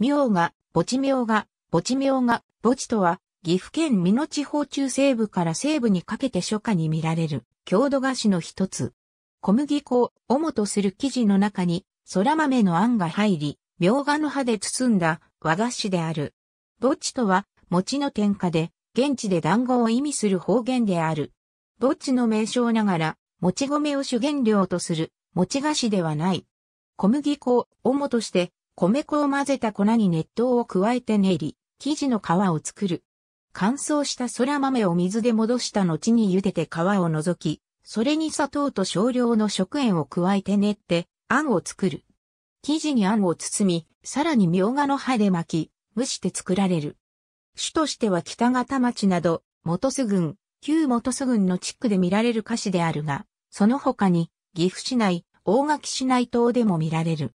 妙が、墓地妙が、墓地妙が、墓地とは、岐阜県美濃地方中西部から西部にかけて初夏に見られる、郷土菓子の一つ。小麦粉を主とする生地の中に、空豆の餡が入り、苗がの葉で包んだ和菓子である。墓地とは、餅の添加で、現地で団子を意味する方言である。墓地の名称ながら、餅米を主原料とする、餅菓子ではない。小麦粉を主として、米粉を混ぜた粉に熱湯を加えて練り、生地の皮を作る。乾燥したそら豆を水で戻した後に茹でて皮を除き、それに砂糖と少量の食塩を加えて練って、あんを作る。生地にあんを包み、さらにみょうがの葉で巻き、蒸して作られる。種としては北方町など、元巣郡、旧元巣郡の地区で見られる菓子であるが、その他に、岐阜市内、大垣市内等でも見られる。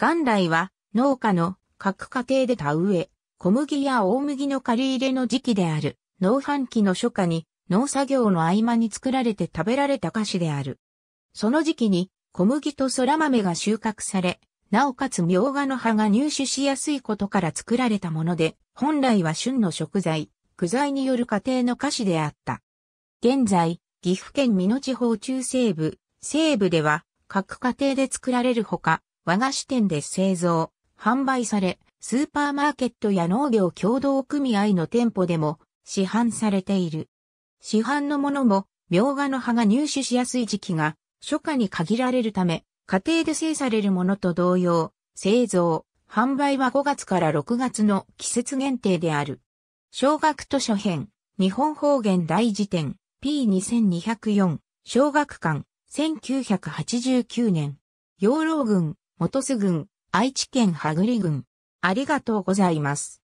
元来は、農家の各家庭で田植え、小麦や大麦の借り入れの時期である、農飯期の初夏に、農作業の合間に作られて食べられた菓子である。その時期に、小麦と空豆が収穫され、なおかつ苗がの葉が入手しやすいことから作られたもので、本来は旬の食材、具材による家庭の菓子であった。現在、岐阜県美濃地方中西部、西部では、各家庭で作られるほか、和菓子店で製造、販売され、スーパーマーケットや農業共同組合の店舗でも市販されている。市販のものも、描画の葉が入手しやすい時期が、初夏に限られるため、家庭で生されるものと同様、製造、販売は5月から6月の季節限定である。小学図書編、日本方言大辞典、P2204、小学館、1989年。養老軍、元巣軍、愛知県羽栗郡。ありがとうございます。